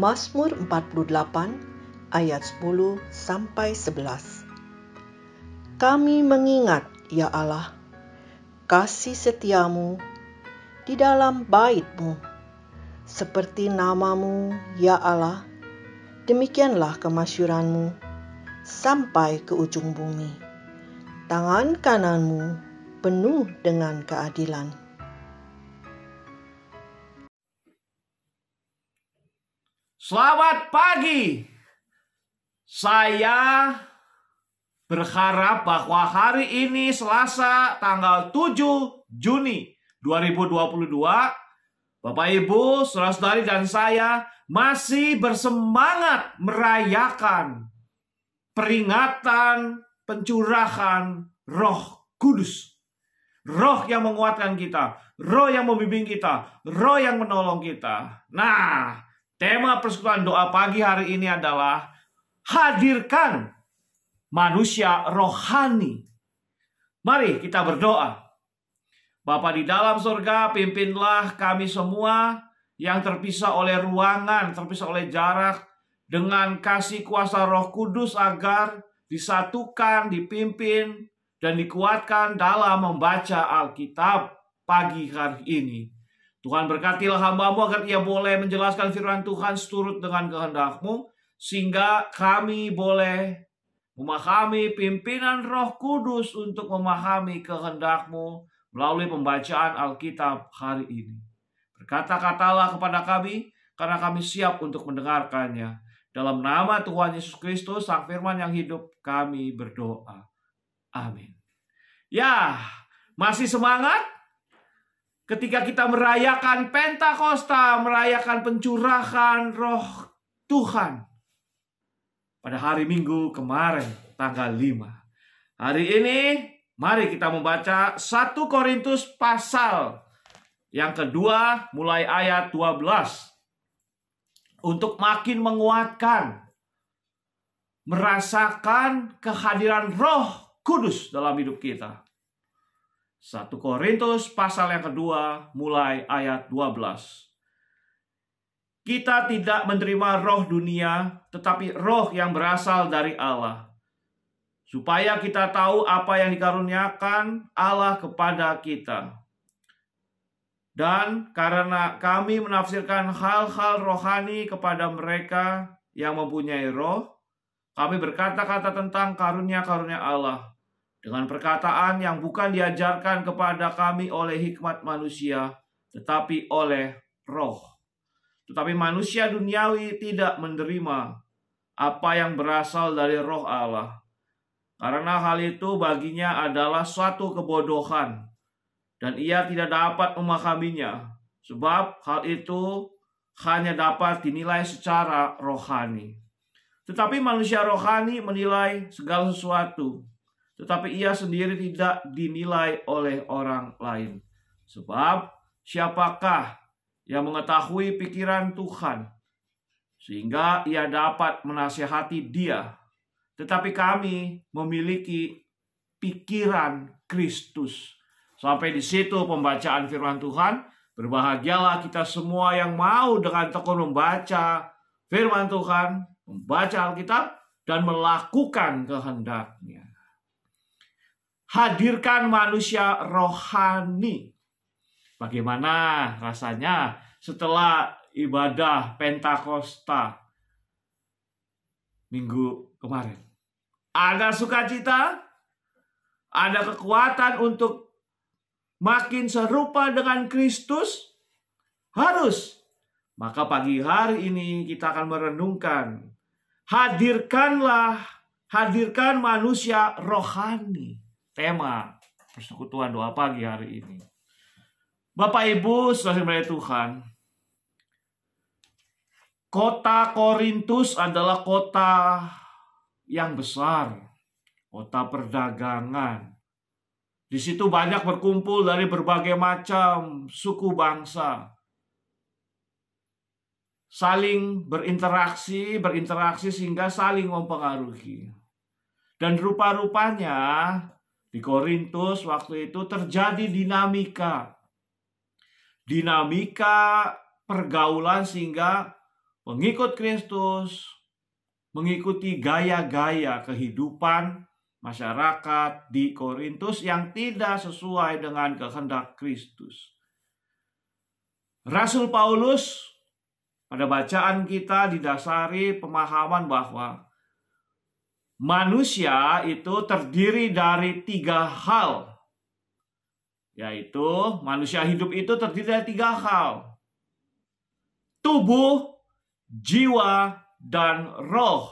Masmur 48 ayat 10 sampai 11. Kami mengingat, ya Allah, kasih setiamu di dalam baitmu, seperti namamu, ya Allah, demikianlah kemasyuranmu sampai ke ujung bumi. Tangan kananmu penuh dengan keadilan Selamat pagi. Saya berharap bahwa hari ini Selasa tanggal 7 Juni 2022 Bapak Ibu, saudara-saudari dan saya masih bersemangat merayakan peringatan pencurahan Roh Kudus. Roh yang menguatkan kita, roh yang membimbing kita, roh yang menolong kita. Nah, tema persekutuan doa pagi hari ini adalah hadirkan manusia rohani. Mari kita berdoa. Bapa di dalam surga, pimpinlah kami semua yang terpisah oleh ruangan, terpisah oleh jarak dengan kasih kuasa Roh Kudus agar disatukan, dipimpin dan dikuatkan dalam membaca Alkitab pagi hari ini. Tuhan berkatilah hambamu agar ia boleh menjelaskan firman Tuhan seturut dengan kehendakmu. Sehingga kami boleh memahami pimpinan roh kudus untuk memahami kehendakmu melalui pembacaan Alkitab hari ini. Berkata-katalah kepada kami, karena kami siap untuk mendengarkannya. Dalam nama Tuhan Yesus Kristus, Sang Firman yang hidup, kami berdoa. Amin. Ya, masih semangat? Ketika kita merayakan Pentakosta, merayakan pencurahan roh Tuhan. Pada hari Minggu kemarin, tanggal 5. Hari ini, mari kita membaca 1 Korintus pasal yang kedua mulai ayat 12. Untuk makin menguatkan, merasakan kehadiran roh kudus dalam hidup kita. 1 Korintus pasal yang kedua mulai ayat 12. Kita tidak menerima roh dunia, tetapi roh yang berasal dari Allah. Supaya kita tahu apa yang dikaruniakan Allah kepada kita. Dan karena kami menafsirkan hal-hal rohani kepada mereka yang mempunyai roh, kami berkata-kata tentang karunia-karunia Allah dengan perkataan yang bukan diajarkan kepada kami oleh hikmat manusia, tetapi oleh roh. Tetapi manusia duniawi tidak menerima apa yang berasal dari roh Allah. Karena hal itu baginya adalah suatu kebodohan dan ia tidak dapat memahaminya sebab hal itu hanya dapat dinilai secara rohani. Tetapi manusia rohani menilai segala sesuatu tetapi ia sendiri tidak dinilai oleh orang lain. Sebab siapakah yang mengetahui pikiran Tuhan sehingga ia dapat menasihati dia? Tetapi kami memiliki pikiran Kristus. Sampai di situ pembacaan firman Tuhan. Berbahagialah kita semua yang mau dengan tekun membaca firman Tuhan, membaca Alkitab, dan melakukan kehendaknya hadirkan manusia rohani. Bagaimana rasanya setelah ibadah Pentakosta minggu kemarin? Ada sukacita, ada kekuatan untuk makin serupa dengan Kristus. Harus. Maka pagi hari ini kita akan merenungkan. Hadirkanlah, hadirkan manusia rohani tema persekutuan doa pagi hari ini. Bapak Ibu, saudara Tuhan, kota Korintus adalah kota yang besar, kota perdagangan. Di situ banyak berkumpul dari berbagai macam suku bangsa. Saling berinteraksi, berinteraksi sehingga saling mempengaruhi. Dan rupa-rupanya di Korintus waktu itu terjadi dinamika. Dinamika pergaulan sehingga pengikut Kristus mengikuti gaya-gaya kehidupan masyarakat di Korintus yang tidak sesuai dengan kehendak Kristus. Rasul Paulus pada bacaan kita didasari pemahaman bahwa manusia itu terdiri dari tiga hal. Yaitu manusia hidup itu terdiri dari tiga hal. Tubuh, jiwa, dan roh.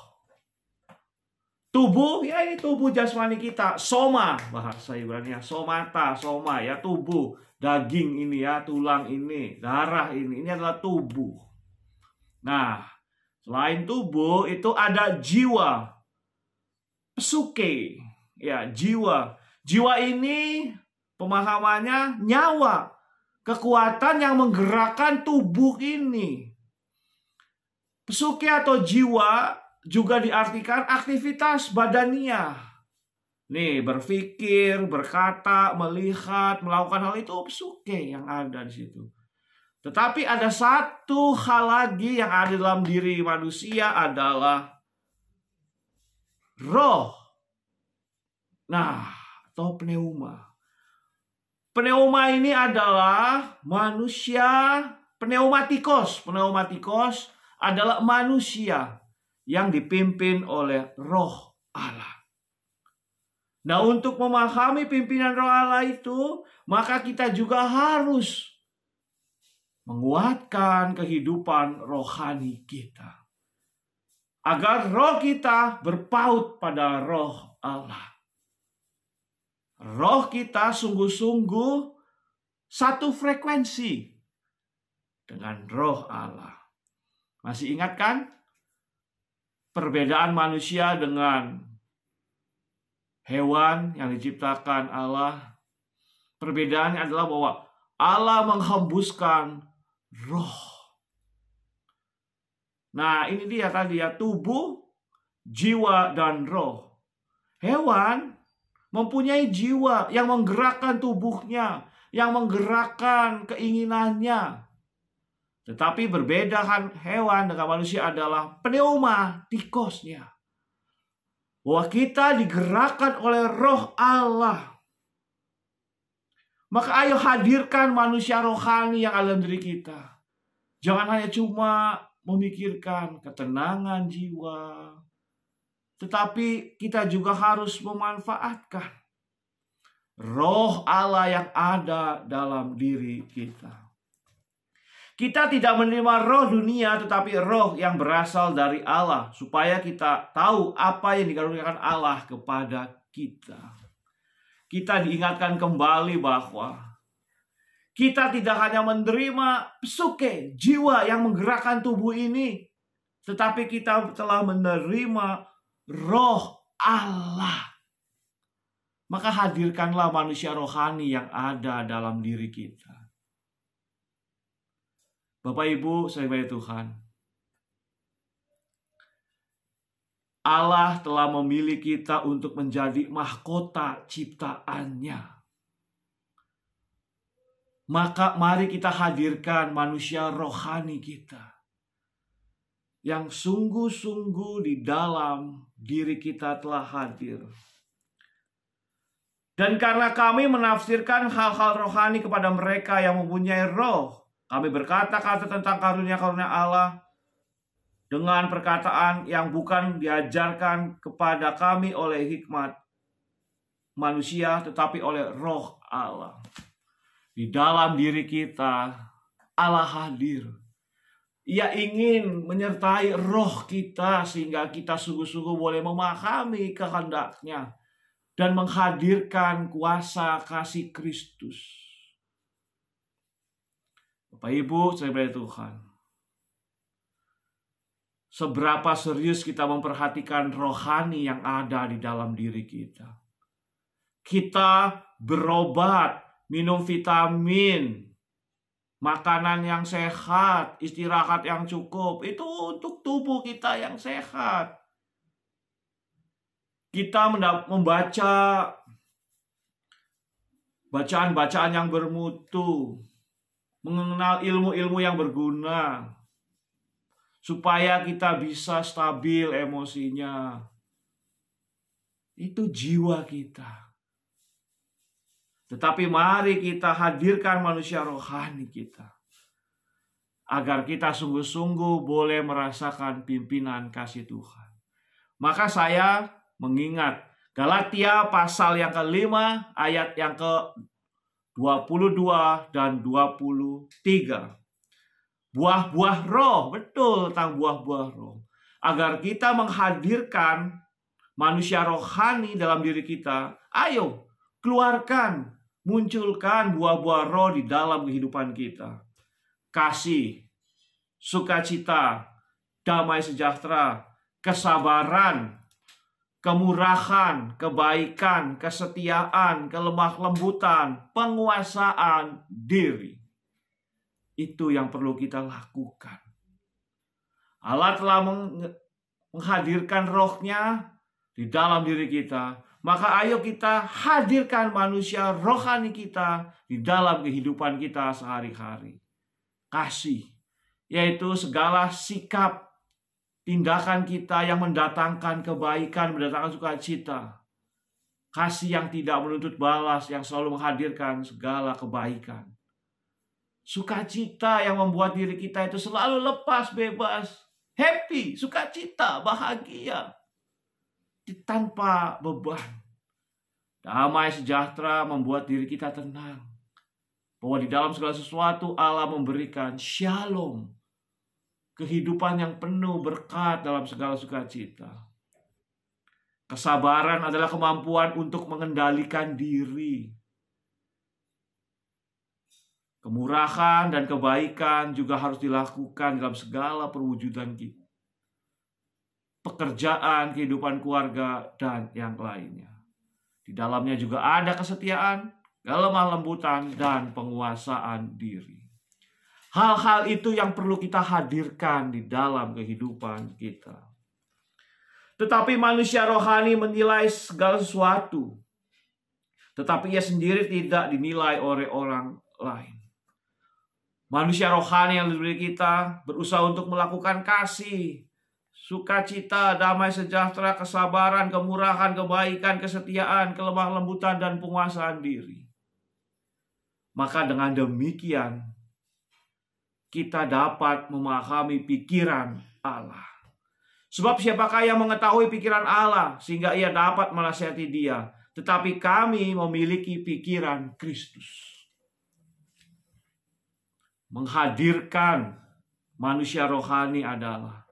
Tubuh, ya ini tubuh jasmani kita. Soma, bahasa ibrani ya Somata, soma, ya tubuh. Daging ini ya, tulang ini, darah ini. Ini adalah tubuh. Nah, selain tubuh itu ada jiwa suke ya jiwa jiwa ini pemahamannya nyawa kekuatan yang menggerakkan tubuh ini suke atau jiwa juga diartikan aktivitas badania nih berpikir berkata melihat melakukan hal itu suke yang ada di situ tetapi ada satu hal lagi yang ada dalam diri manusia adalah roh. Nah, atau pneuma. Pneuma ini adalah manusia pneumatikos. Pneumatikos adalah manusia yang dipimpin oleh roh Allah. Nah, untuk memahami pimpinan roh Allah itu, maka kita juga harus menguatkan kehidupan rohani kita agar roh kita berpaut pada roh Allah. Roh kita sungguh-sungguh satu frekuensi dengan roh Allah. Masih ingat kan perbedaan manusia dengan hewan yang diciptakan Allah? Perbedaannya adalah bahwa Allah menghembuskan roh Nah, ini dia tadi ya, tubuh, jiwa, dan roh. Hewan mempunyai jiwa yang menggerakkan tubuhnya, yang menggerakkan keinginannya. Tetapi berbeda hewan dengan manusia adalah pneuma, tikusnya Bahwa kita digerakkan oleh roh Allah. Maka ayo hadirkan manusia rohani yang ada dalam diri kita. Jangan hanya cuma memikirkan ketenangan jiwa, tetapi kita juga harus memanfaatkan roh Allah yang ada dalam diri kita. Kita tidak menerima roh dunia, tetapi roh yang berasal dari Allah, supaya kita tahu apa yang dikaruniakan Allah kepada kita. Kita diingatkan kembali bahwa kita tidak hanya menerima psuke, jiwa yang menggerakkan tubuh ini. Tetapi kita telah menerima roh Allah. Maka hadirkanlah manusia rohani yang ada dalam diri kita. Bapak Ibu, saya sahabat Tuhan. Allah telah memilih kita untuk menjadi mahkota ciptaannya maka mari kita hadirkan manusia rohani kita yang sungguh-sungguh di dalam diri kita telah hadir. Dan karena kami menafsirkan hal-hal rohani kepada mereka yang mempunyai roh, kami berkata-kata tentang karunia-karunia Allah dengan perkataan yang bukan diajarkan kepada kami oleh hikmat manusia, tetapi oleh roh Allah. Di dalam diri kita Allah hadir. Ia ingin menyertai roh kita sehingga kita sungguh-sungguh boleh memahami kehendaknya dan menghadirkan kuasa kasih Kristus. Bapak Ibu, saya Tuhan seberapa serius kita memperhatikan rohani yang ada di dalam diri kita. Kita berobat minum vitamin, makanan yang sehat, istirahat yang cukup. Itu untuk tubuh kita yang sehat. Kita membaca bacaan-bacaan yang bermutu, mengenal ilmu-ilmu yang berguna, supaya kita bisa stabil emosinya. Itu jiwa kita. Tetapi mari kita hadirkan manusia rohani kita. Agar kita sungguh-sungguh boleh merasakan pimpinan kasih Tuhan. Maka saya mengingat Galatia pasal yang kelima ayat yang ke 22 dan 23. Buah-buah roh, betul tentang buah-buah roh. Agar kita menghadirkan manusia rohani dalam diri kita, ayo keluarkan Munculkan buah-buah roh di dalam kehidupan kita. Kasih, sukacita, damai sejahtera, kesabaran, kemurahan, kebaikan, kesetiaan, kelemah lembutan, penguasaan diri. Itu yang perlu kita lakukan. Allah telah menghadirkan rohnya di dalam diri kita maka ayo kita hadirkan manusia rohani kita di dalam kehidupan kita sehari-hari. Kasih, yaitu segala sikap, tindakan kita yang mendatangkan kebaikan, mendatangkan sukacita. Kasih yang tidak menuntut balas, yang selalu menghadirkan segala kebaikan. Sukacita yang membuat diri kita itu selalu lepas, bebas, happy, sukacita, bahagia tanpa beban. Damai sejahtera membuat diri kita tenang. Bahwa di dalam segala sesuatu Allah memberikan shalom. Kehidupan yang penuh berkat dalam segala sukacita. Kesabaran adalah kemampuan untuk mengendalikan diri. Kemurahan dan kebaikan juga harus dilakukan dalam segala perwujudan kita pekerjaan, kehidupan keluarga, dan yang lainnya. Di dalamnya juga ada kesetiaan, kelemah lembutan, dan penguasaan diri. Hal-hal itu yang perlu kita hadirkan di dalam kehidupan kita. Tetapi manusia rohani menilai segala sesuatu. Tetapi ia sendiri tidak dinilai oleh orang lain. Manusia rohani yang diberi kita berusaha untuk melakukan kasih, sukacita, damai sejahtera, kesabaran, kemurahan, kebaikan, kesetiaan, kelemah lembutan, dan penguasaan diri. Maka dengan demikian, kita dapat memahami pikiran Allah. Sebab siapakah yang mengetahui pikiran Allah sehingga ia dapat menasihati dia. Tetapi kami memiliki pikiran Kristus. Menghadirkan manusia rohani adalah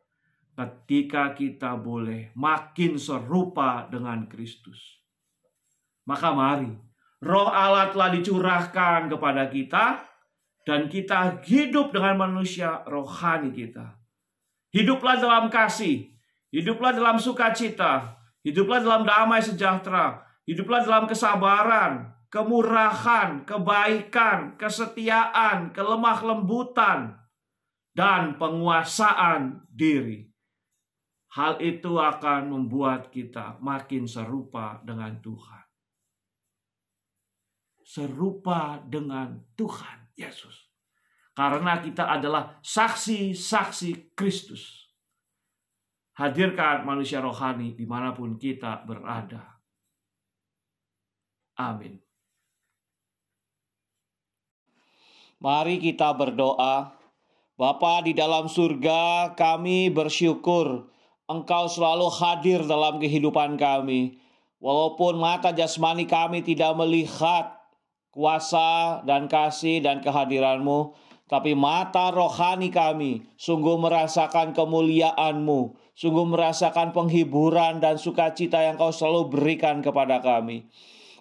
ketika kita boleh makin serupa dengan Kristus. Maka mari, roh Allah telah dicurahkan kepada kita dan kita hidup dengan manusia rohani kita. Hiduplah dalam kasih, hiduplah dalam sukacita, hiduplah dalam damai sejahtera, hiduplah dalam kesabaran, kemurahan, kebaikan, kesetiaan, kelemah lembutan, dan penguasaan diri. Hal itu akan membuat kita makin serupa dengan Tuhan. Serupa dengan Tuhan Yesus. Karena kita adalah saksi-saksi Kristus. Hadirkan manusia rohani dimanapun kita berada. Amin. Mari kita berdoa. Bapa di dalam surga, kami bersyukur Engkau selalu hadir dalam kehidupan kami. Walaupun mata jasmani kami tidak melihat kuasa dan kasih dan kehadiranmu, tapi mata rohani kami sungguh merasakan kemuliaanMu, sungguh merasakan penghiburan dan sukacita yang Kau selalu berikan kepada kami.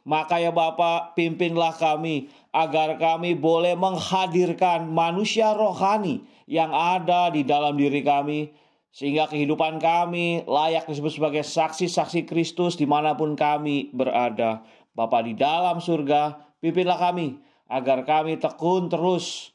Maka ya Bapa, pimpinlah kami agar kami boleh menghadirkan manusia rohani yang ada di dalam diri kami sehingga kehidupan kami layak disebut sebagai saksi-saksi Kristus dimanapun kami berada. Bapa di dalam surga, pimpinlah kami agar kami tekun terus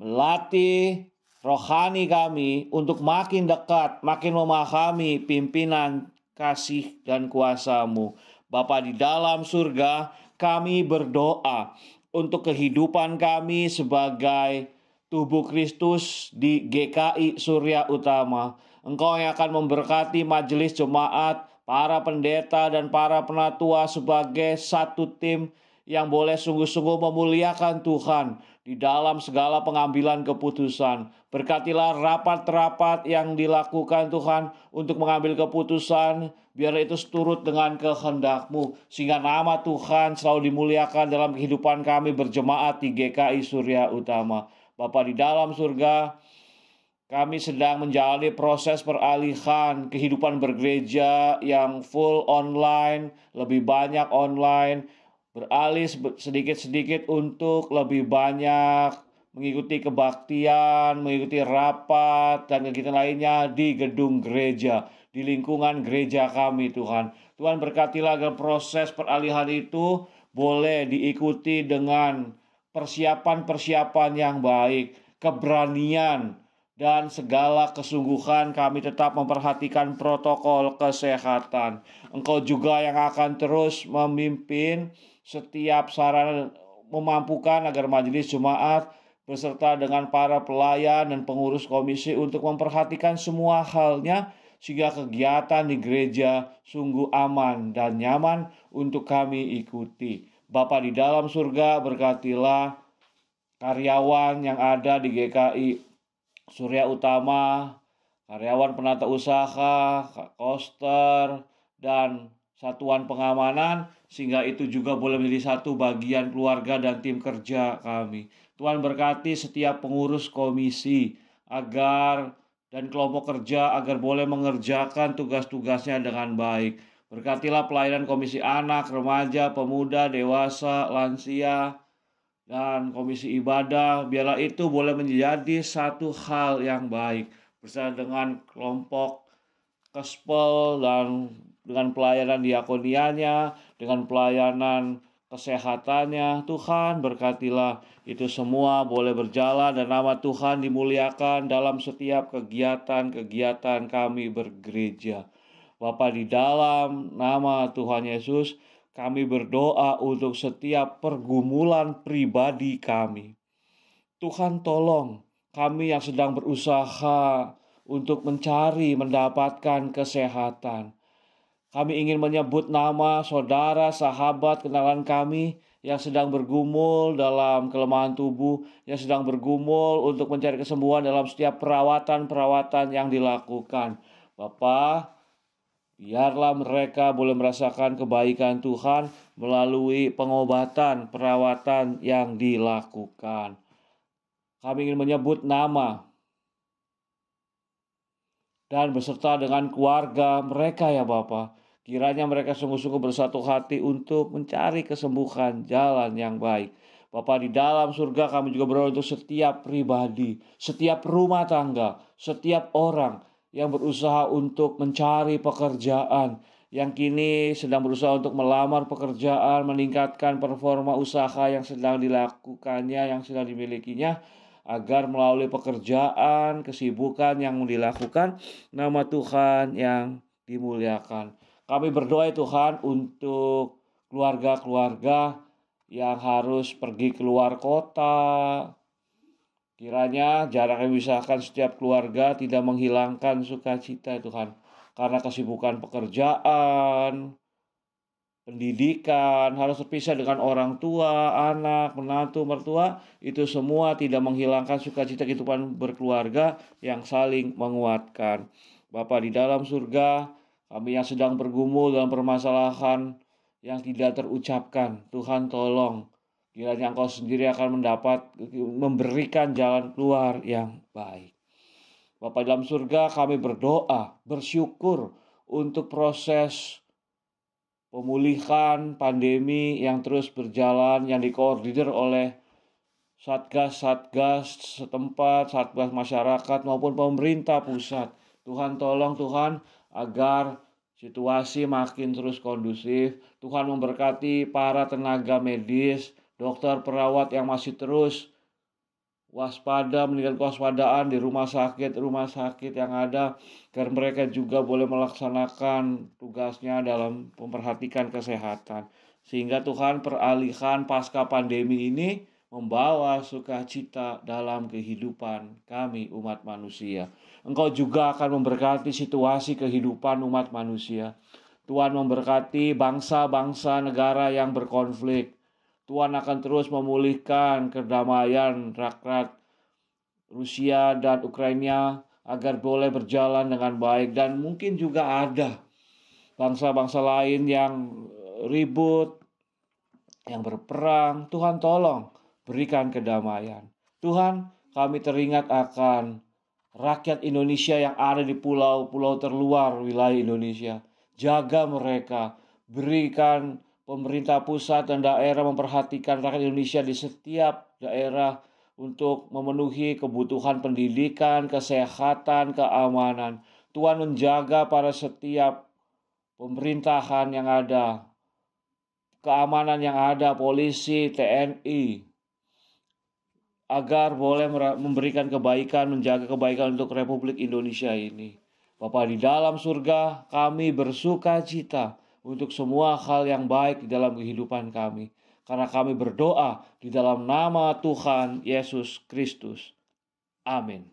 melatih rohani kami untuk makin dekat, makin memahami pimpinan kasih dan kuasamu. Bapa di dalam surga, kami berdoa untuk kehidupan kami sebagai tubuh Kristus di GKI Surya Utama. Engkau yang akan memberkati majelis jemaat, para pendeta dan para penatua sebagai satu tim yang boleh sungguh-sungguh memuliakan Tuhan di dalam segala pengambilan keputusan. Berkatilah rapat-rapat yang dilakukan Tuhan untuk mengambil keputusan, biar itu seturut dengan kehendakmu. Sehingga nama Tuhan selalu dimuliakan dalam kehidupan kami berjemaat di GKI Surya Utama. Bapak di dalam surga, kami sedang menjalani proses peralihan kehidupan bergereja yang full online, lebih banyak online, beralih sedikit-sedikit untuk lebih banyak mengikuti kebaktian, mengikuti rapat, dan kegiatan lainnya di gedung gereja, di lingkungan gereja kami Tuhan. Tuhan berkatilah agar proses peralihan itu boleh diikuti dengan persiapan-persiapan yang baik, keberanian, dan segala kesungguhan kami tetap memperhatikan protokol kesehatan. Engkau juga yang akan terus memimpin setiap saran, memampukan agar majelis jemaat beserta dengan para pelayan dan pengurus komisi untuk memperhatikan semua halnya sehingga kegiatan di gereja sungguh aman dan nyaman untuk kami ikuti. Bapak di dalam surga berkatilah karyawan yang ada di GKI Surya Utama, karyawan penata usaha, koster, dan satuan pengamanan sehingga itu juga boleh menjadi satu bagian keluarga dan tim kerja kami. Tuhan berkati setiap pengurus komisi agar dan kelompok kerja agar boleh mengerjakan tugas-tugasnya dengan baik Berkatilah pelayanan Komisi Anak, Remaja, Pemuda, Dewasa, Lansia, dan Komisi Ibadah. Biarlah itu boleh menjadi satu hal yang baik bersama dengan kelompok kespel dan dengan pelayanan diakonianya, dengan pelayanan kesehatannya. Tuhan berkatilah itu semua boleh berjalan dan nama Tuhan dimuliakan dalam setiap kegiatan-kegiatan kami bergereja. Bapa di dalam nama Tuhan Yesus, kami berdoa untuk setiap pergumulan pribadi kami. Tuhan tolong kami yang sedang berusaha untuk mencari mendapatkan kesehatan. Kami ingin menyebut nama saudara, sahabat, kenalan kami yang sedang bergumul dalam kelemahan tubuh, yang sedang bergumul untuk mencari kesembuhan dalam setiap perawatan-perawatan yang dilakukan. Bapak, Biarlah mereka boleh merasakan kebaikan Tuhan melalui pengobatan, perawatan yang dilakukan. Kami ingin menyebut nama dan beserta dengan keluarga mereka ya Bapak. Kiranya mereka sungguh-sungguh bersatu hati untuk mencari kesembuhan jalan yang baik. Bapak di dalam surga kami juga berdoa untuk setiap pribadi, setiap rumah tangga, setiap orang yang berusaha untuk mencari pekerjaan, yang kini sedang berusaha untuk melamar pekerjaan, meningkatkan performa usaha yang sedang dilakukannya, yang sedang dimilikinya, agar melalui pekerjaan, kesibukan yang dilakukan, nama Tuhan yang dimuliakan. Kami berdoa ya Tuhan untuk keluarga-keluarga yang harus pergi keluar kota, Kiranya jarak yang memisahkan setiap keluarga tidak menghilangkan sukacita Tuhan. Karena kesibukan pekerjaan, pendidikan, harus terpisah dengan orang tua, anak, menantu, mertua, itu semua tidak menghilangkan sukacita kehidupan berkeluarga yang saling menguatkan. Bapak di dalam surga, kami yang sedang bergumul dalam permasalahan yang tidak terucapkan, Tuhan tolong Kiranya engkau sendiri akan mendapat memberikan jalan keluar yang baik. Bapak dalam surga kami berdoa, bersyukur untuk proses pemulihan pandemi yang terus berjalan yang dikoordinir oleh satgas-satgas setempat, satgas masyarakat maupun pemerintah pusat. Tuhan tolong Tuhan agar situasi makin terus kondusif. Tuhan memberkati para tenaga medis, dokter perawat yang masih terus waspada, meningkat kewaspadaan di rumah sakit, rumah sakit yang ada karena mereka juga boleh melaksanakan tugasnya dalam memperhatikan kesehatan. Sehingga Tuhan peralihan pasca pandemi ini membawa sukacita dalam kehidupan kami umat manusia. Engkau juga akan memberkati situasi kehidupan umat manusia. Tuhan memberkati bangsa-bangsa negara yang berkonflik. Tuhan akan terus memulihkan kedamaian rakyat Rusia dan Ukraina agar boleh berjalan dengan baik dan mungkin juga ada bangsa-bangsa lain yang ribut, yang berperang. Tuhan tolong berikan kedamaian. Tuhan kami teringat akan rakyat Indonesia yang ada di pulau-pulau terluar wilayah Indonesia. Jaga mereka, berikan pemerintah pusat dan daerah memperhatikan rakyat Indonesia di setiap daerah untuk memenuhi kebutuhan pendidikan, kesehatan, keamanan. Tuhan menjaga para setiap pemerintahan yang ada, keamanan yang ada, polisi, TNI, agar boleh memberikan kebaikan, menjaga kebaikan untuk Republik Indonesia ini. Bapak di dalam surga, kami bersuka cita untuk semua hal yang baik di dalam kehidupan kami. Karena kami berdoa di dalam nama Tuhan Yesus Kristus. Amin.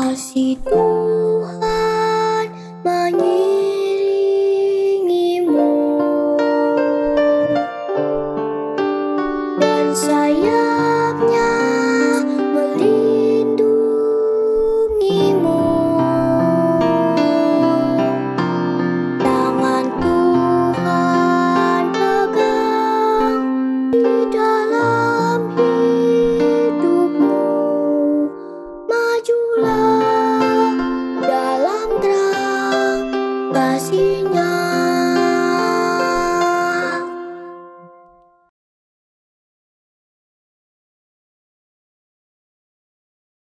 Kasih